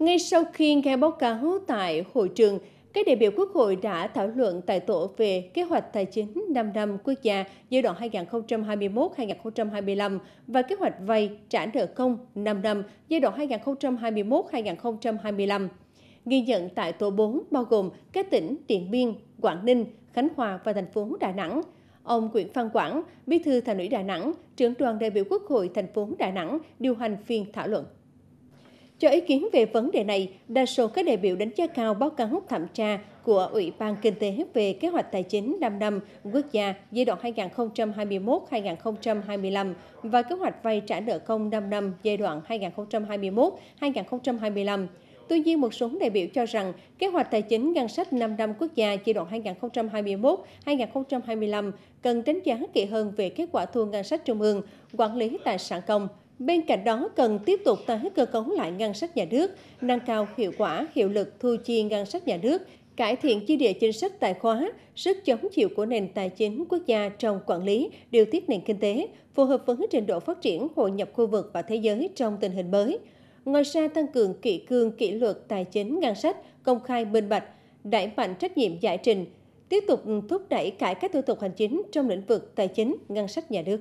Ngay sau khi nghe báo cáo tại hội trường, các đại biểu Quốc hội đã thảo luận tại tổ về kế hoạch tài chính 5 năm quốc gia giai đoạn 2021-2025 và kế hoạch vay trả nợ công 5 năm giai đoạn 2021-2025. Ghi nhận tại tổ 4 bao gồm các tỉnh Điện Biên, Quảng Ninh, Khánh Hòa và thành phố Đà Nẵng. Ông Nguyễn phan Quảng, Bí thư Thành ủy Đà Nẵng, trưởng đoàn đại biểu Quốc hội thành phố Đà Nẵng điều hành phiên thảo luận. Cho ý kiến về vấn đề này, đa số các đại biểu đánh giá cao báo cáo thẩm tra của Ủy ban Kinh tế về kế hoạch tài chính 5 năm quốc gia giai đoạn 2021-2025 và kế hoạch vay trả nợ công 5 năm giai đoạn 2021-2025. Tuy nhiên, một số đại biểu cho rằng kế hoạch tài chính ngân sách 5 năm quốc gia giai đoạn 2021-2025 cần đánh giá kỹ hơn về kết quả thu ngân sách trung ương, quản lý tài sản công, Bên cạnh đó, cần tiếp tục tái cơ cấu lại ngân sách nhà nước, nâng cao hiệu quả, hiệu lực thu chi ngân sách nhà nước, cải thiện chi địa chính sách tài khoá, sức chống chịu của nền tài chính quốc gia trong quản lý, điều tiết nền kinh tế, phù hợp với trình độ phát triển hội nhập khu vực và thế giới trong tình hình mới. Ngoài ra, tăng cường kỷ cương kỷ luật tài chính ngân sách, công khai minh bạch, đẩy mạnh trách nhiệm giải trình, tiếp tục thúc đẩy cải cách thủ tục hành chính trong lĩnh vực tài chính, ngân sách nhà nước.